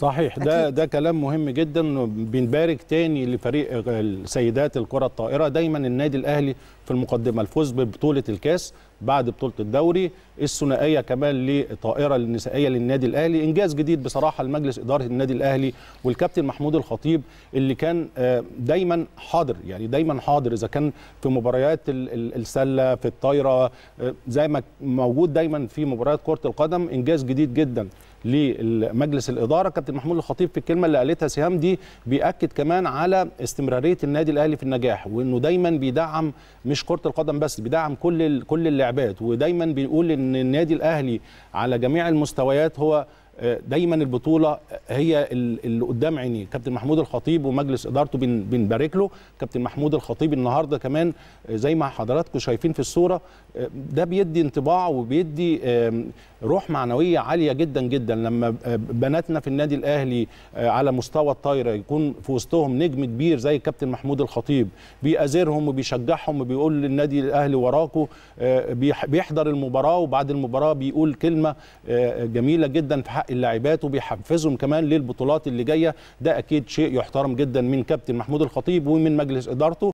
صحيح أكيد. ده ده كلام مهم جدا بنبارك تاني لفريق السيدات الكره الطائره دايما النادي الاهلي في المقدمه الفوز ببطوله الكاس بعد بطوله الدوري الثنائيه كمان للطائره النسائيه للنادي الاهلي انجاز جديد بصراحه لمجلس اداره النادي الاهلي والكابتن محمود الخطيب اللي كان آه، دايما حاضر يعني دايما حاضر اذا كان في مباريات السله في الطايره آه، زي ما موجود دايما في مباريات كره القدم انجاز جديد جدا لمجلس الاداره كابتن محمود الخطيب في الكلمه اللي قالتها سهام دي بياكد كمان على استمراريه النادي الاهلي في النجاح وانه دايما بيدعم مش مش كره القدم بس بيدعم كل كل اللعبات ودايما بيقول ان النادي الاهلي على جميع المستويات هو دايما البطوله هي اللي قدام عينيه كابتن محمود الخطيب ومجلس ادارته بنبارك له كابتن محمود الخطيب النهارده كمان آه، زي ما حضراتكم شايفين في الصوره آه، ده بيدي انطباع وبيدي روح معنويه عاليه جدا جدا لما آه، بناتنا في النادي الاهلي على مستوى الطايره يكون في وسطهم نجم كبير زي كابتن محمود الخطيب بيأزرهم وبيشجعهم وبيقول للنادي الاهلي وراكوا بيحضر المباراه وبعد المباراه بيقول كلمه جميله جدا في حق اللاعبات وبيحفزهم كمان للبطولات اللي جايه ده اكيد شيء يحترم جدا من كابتن محمود الخطيب ومن مجلس ادارته